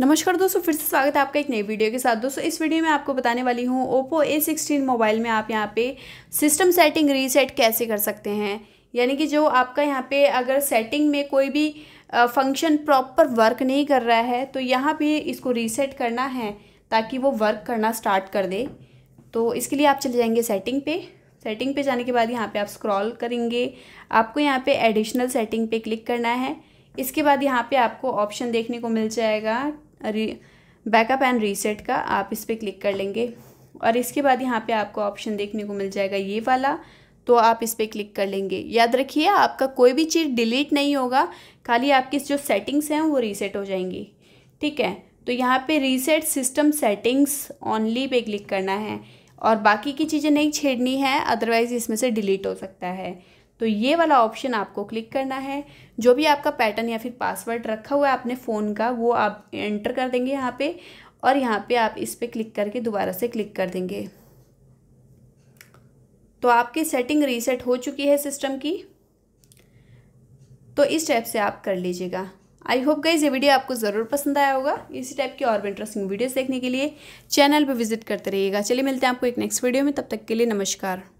नमस्कार दोस्तों फिर से स्वागत है आपका एक नई वीडियो के साथ दोस्तों इस वीडियो में आपको बताने वाली हूँ ओप्पो ए सिक्सटीन मोबाइल में आप यहाँ पे सिस्टम सेटिंग रीसेट कैसे कर सकते हैं यानी कि जो आपका यहाँ पे अगर सेटिंग में कोई भी फंक्शन प्रॉपर वर्क नहीं कर रहा है तो यहाँ पे इसको रीसेट करना है ताकि वो वर्क करना स्टार्ट कर दे तो इसके लिए आप चले जाएंगे सेटिंग पे सेटिंग पे जाने के बाद यहाँ पे आप स्क्रॉल करेंगे आपको यहाँ पे एडिशनल सेटिंग पे क्लिक करना है इसके बाद यहाँ पे आपको ऑप्शन देखने को मिल जाएगा बैकअप एंड रीसेट का आप इस पर क्लिक कर लेंगे और इसके बाद यहाँ पे आपको ऑप्शन देखने को मिल जाएगा ये वाला तो आप इस पर क्लिक कर लेंगे याद रखिए आपका कोई भी चीज़ डिलीट नहीं होगा खाली आपकी जो सेटिंग्स हैं वो रीसेट हो जाएंगी ठीक है तो यहाँ पे रीसेट सिस्टम सेटिंग्स ऑनली पे क्लिक करना है और बाकी की चीज़ें नहीं छेड़नी है अदरवाइज़ इसमें से डिलीट हो सकता है तो ये वाला ऑप्शन आपको क्लिक करना है जो भी आपका पैटर्न या फिर पासवर्ड रखा हुआ है आपने फ़ोन का वो आप एंटर कर देंगे यहाँ पे और यहाँ पे आप इस पर क्लिक करके दोबारा से क्लिक कर देंगे तो आपकी सेटिंग रीसेट हो चुकी है सिस्टम की तो इस टाइप से आप कर लीजिएगा आई होप गई ये वीडियो आपको ज़रूर पसंद आया होगा इसी टाइप की और भी इंटरेस्टिंग वीडियोज़ देखने के लिए चैनल पर विजिट करते रहिएगा चलिए मिलते हैं आपको एक नेक्स्ट वीडियो में तब तक के लिए नमस्कार